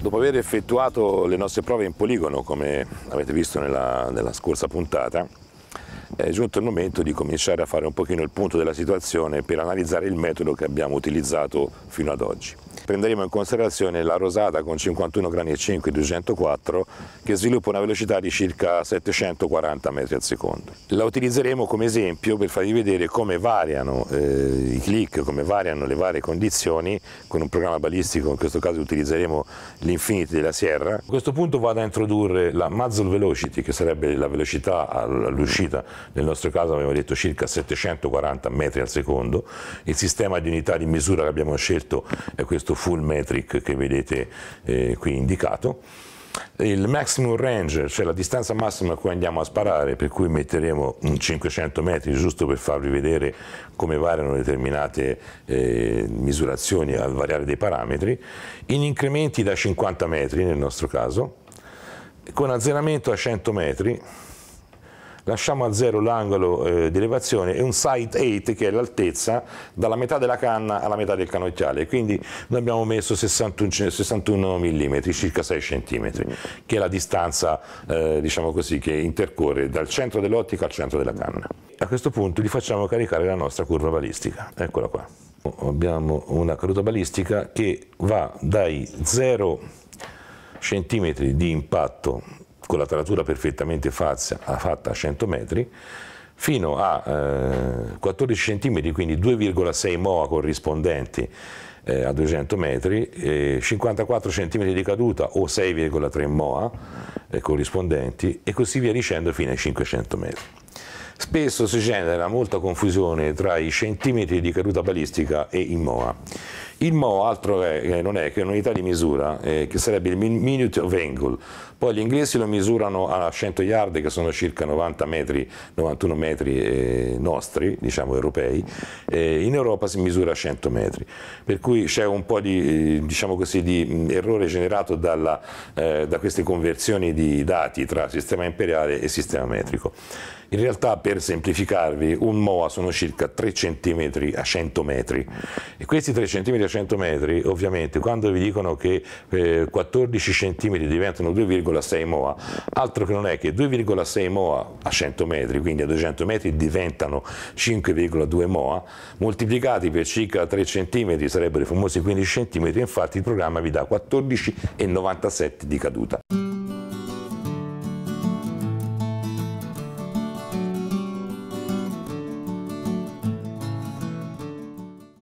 Dopo aver effettuato le nostre prove in poligono, come avete visto nella, nella, scorsa puntata, è giunto il momento di cominciare a fare un pochino il punto della situazione per analizzare il metodo che abbiamo utilizzato fino ad oggi. Prenderemo in considerazione la rosata con 51 grani e 5 204 che sviluppa una velocità di circa 740 metri al secondo. La utilizzeremo come esempio per farvi vedere come variano eh, i click, come variano le varie condizioni con un programma balistico, in questo caso utilizzeremo l'Infinity della Sierra. A questo punto vado a introdurre la muzzle velocity che sarebbe la velocità all'uscita, nel nostro caso abbiamo detto circa 740 metri al secondo. Il sistema di unità di misura che abbiamo scelto è questo questo full metric che vedete eh, qui indicato. Il maximum range, cioè la distanza massima a cui andiamo a sparare, per cui metteremo 500 metri giusto per farvi vedere come variano determinate eh, misurazioni al variare dei parametri, in incrementi da 50 metri nel nostro caso, con azzeramento a 100 metri, lasciamo a zero l'angolo eh, di elevazione e un side 8 che è l'altezza dalla metà della canna alla metà del canottiale, quindi noi abbiamo messo 61, 61 mm, circa 6 cm, che è la distanza eh, diciamo così, che intercorre dal centro dell'ottica al centro della canna. A questo punto gli facciamo caricare la nostra curva balistica, eccola qua. Abbiamo una caduta balistica che va dai 0 cm di impatto con la taratura perfettamente ah, fatta a 100 metri, fino a eh, 14 cm, quindi 2,6 MOA corrispondenti eh, a 200 metri, eh, 54 cm di caduta o 6,3 MOA eh, corrispondenti e così via dicendo fino ai 500 metri. Spesso si genera molta confusione tra i centimetri di caduta balistica e i MOA. Il MO altro è, non è che un'unità di misura, eh, che sarebbe il minute of angle. Poi gli inglesi lo misurano a 100 yard, che sono circa 90 metri, 91 metri eh, nostri, diciamo europei. Eh, in Europa si misura a 100 metri. Per cui c'è un po' di, eh, diciamo così, di errore generato dalla, eh, da queste conversioni di dati tra sistema imperiale e sistema metrico. In realtà, per semplificarvi, un MOA sono circa 3 cm a 100 metri e questi 3 cm a 100 metri, ovviamente, quando vi dicono che eh, 14 cm diventano 2,6 MOA, altro che non è che 2,6 MOA a 100 metri, quindi a 200 metri diventano 5,2 MOA, moltiplicati per circa 3 cm sarebbero i famosi 15 cm, infatti il programma vi dà 14,97 di caduta.